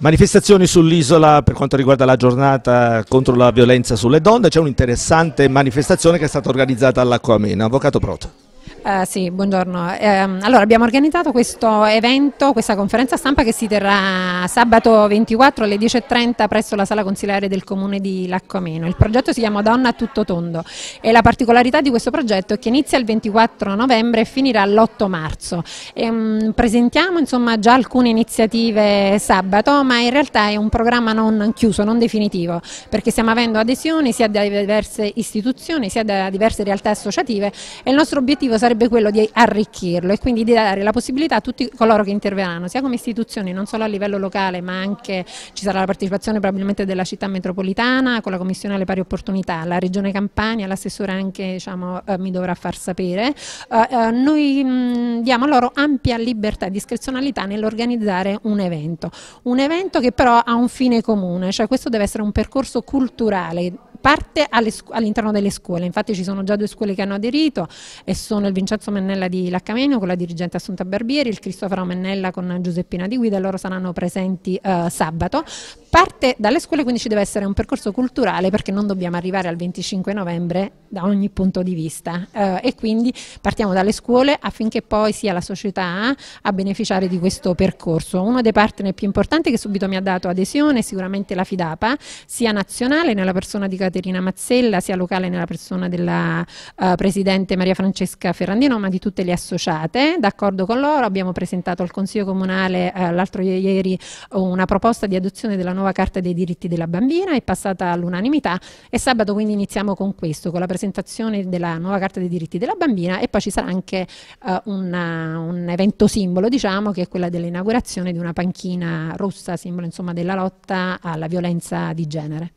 Manifestazioni sull'isola per quanto riguarda la giornata contro la violenza sulle donne, c'è un'interessante manifestazione che è stata organizzata all'Acquamena. Avvocato Proto. Uh, sì, buongiorno. Eh, allora, abbiamo organizzato questo evento, questa conferenza stampa che si terrà sabato 24 alle 10.30 presso la sala consigliare del comune di Lacquameno. Il progetto si chiama Donna a tutto tondo e la particolarità di questo progetto è che inizia il 24 novembre e finirà l'8 marzo. E, um, presentiamo insomma già alcune iniziative sabato, ma in realtà è un programma non chiuso, non definitivo, perché stiamo avendo adesioni sia da diverse istituzioni, sia da diverse realtà associative e il nostro obiettivo sarebbe sarebbe quello di arricchirlo e quindi di dare la possibilità a tutti coloro che interverranno, sia come istituzioni, non solo a livello locale, ma anche ci sarà la partecipazione probabilmente della città metropolitana, con la Commissione alle pari opportunità, la Regione Campania, l'assessore anche diciamo, eh, mi dovrà far sapere. Eh, eh noi mh, mm, diamo loro ampia libertà e discrezionalità nell'organizzare un evento, un evento che però ha un fine comune, cioè questo deve essere un percorso culturale parte all'interno delle scuole, infatti ci sono già due scuole che hanno aderito e sono il Vincenzo Mennella di Laccamenio con la dirigente Assunta Barbieri, il Cristoforo Mennella con Giuseppina Di Guida, loro saranno presenti eh, sabato. Parte dalle scuole quindi ci deve essere un percorso culturale perché non dobbiamo arrivare al 25 novembre da ogni punto di vista eh, e quindi partiamo dalle scuole affinché poi sia la società a beneficiare di questo percorso. Uno dei partner più importanti che subito mi ha dato adesione è sicuramente la FIDAPA, sia nazionale nella persona di Caterina Caterina Mazzella, sia locale nella persona della uh, Presidente Maria Francesca Ferrandino, ma di tutte le associate. D'accordo con loro abbiamo presentato al Consiglio Comunale uh, l'altro ieri una proposta di adozione della nuova Carta dei diritti della bambina, è passata all'unanimità e sabato quindi iniziamo con questo, con la presentazione della nuova Carta dei diritti della bambina e poi ci sarà anche uh, eh, una, un evento simbolo, diciamo, che è quella dell'inaugurazione di una panchina rossa, simbolo insomma della lotta alla violenza di genere.